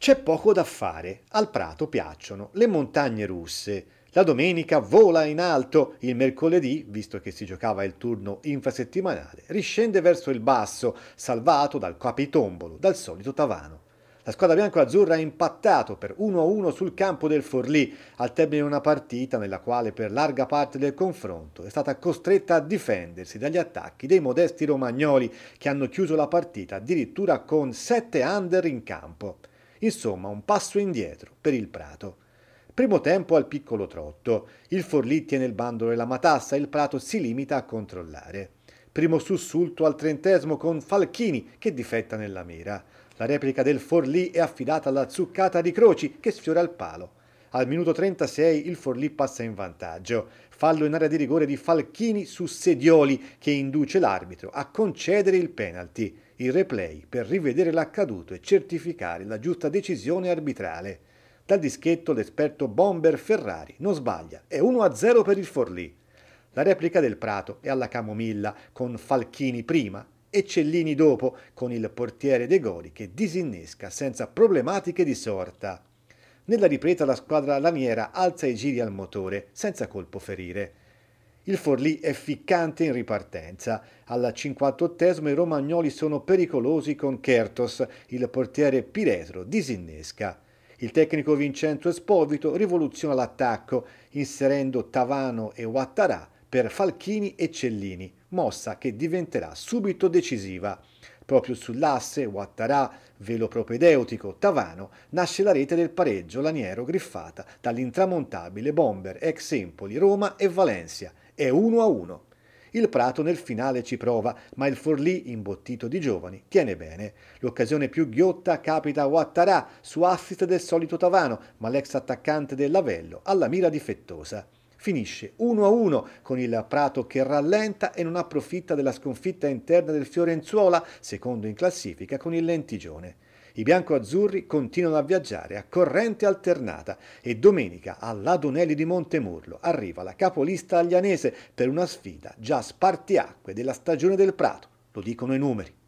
C'è poco da fare, al prato piacciono le montagne russe. La domenica vola in alto, il mercoledì, visto che si giocava il turno infrasettimanale, riscende verso il basso, salvato dal capitombolo, dal solito Tavano. La squadra bianco-azzurra ha impattato per 1-1 sul campo del Forlì, al termine di una partita nella quale per larga parte del confronto è stata costretta a difendersi dagli attacchi dei modesti romagnoli che hanno chiuso la partita addirittura con 7 under in campo. Insomma, un passo indietro per il Prato. Primo tempo al piccolo trotto. Il Forlì tiene il bandolo e la matassa, il Prato si limita a controllare. Primo sussulto al trentesimo con Falchini che difetta nella mira. La replica del Forlì è affidata alla zuccata di Croci che sfiora il palo. Al minuto 36 il Forlì passa in vantaggio. Fallo in area di rigore di Falchini su Sedioli che induce l'arbitro a concedere il penalty il replay per rivedere l'accaduto e certificare la giusta decisione arbitrale. Dal dischetto l'esperto Bomber Ferrari non sbaglia, è 1-0 per il Forlì. La replica del Prato è alla camomilla con Falchini prima e Cellini dopo con il portiere De Gori che disinnesca senza problematiche di sorta. Nella ripresa la squadra laniera alza i giri al motore senza colpo ferire. Il Forlì è ficcante in ripartenza. Alla 58esimo i romagnoli sono pericolosi con Kertos, il portiere Piretro disinnesca. Il tecnico Vincenzo Espovito rivoluziona l'attacco, inserendo Tavano e Wattarà per Falchini e Cellini, mossa che diventerà subito decisiva. Proprio sull'asse Wattarà, velo propedeutico, Tavano, nasce la rete del pareggio laniero griffata dall'intramontabile bomber ex Empoli, Roma e Valencia è 1 a 1. Il Prato nel finale ci prova, ma il Forlì, imbottito di giovani, tiene bene. L'occasione più ghiotta capita a Ouattara su assist del solito Tavano, ma l'ex attaccante del Lavello alla mira difettosa. Finisce 1-1 con il Prato che rallenta e non approfitta della sconfitta interna del Fiorenzuola, secondo in classifica con il Lentigione. I biancoazzurri continuano a viaggiare a corrente alternata e domenica all'Adonelli di Montemurlo arriva la capolista aglianese per una sfida già spartiacque della stagione del Prato, lo dicono i numeri.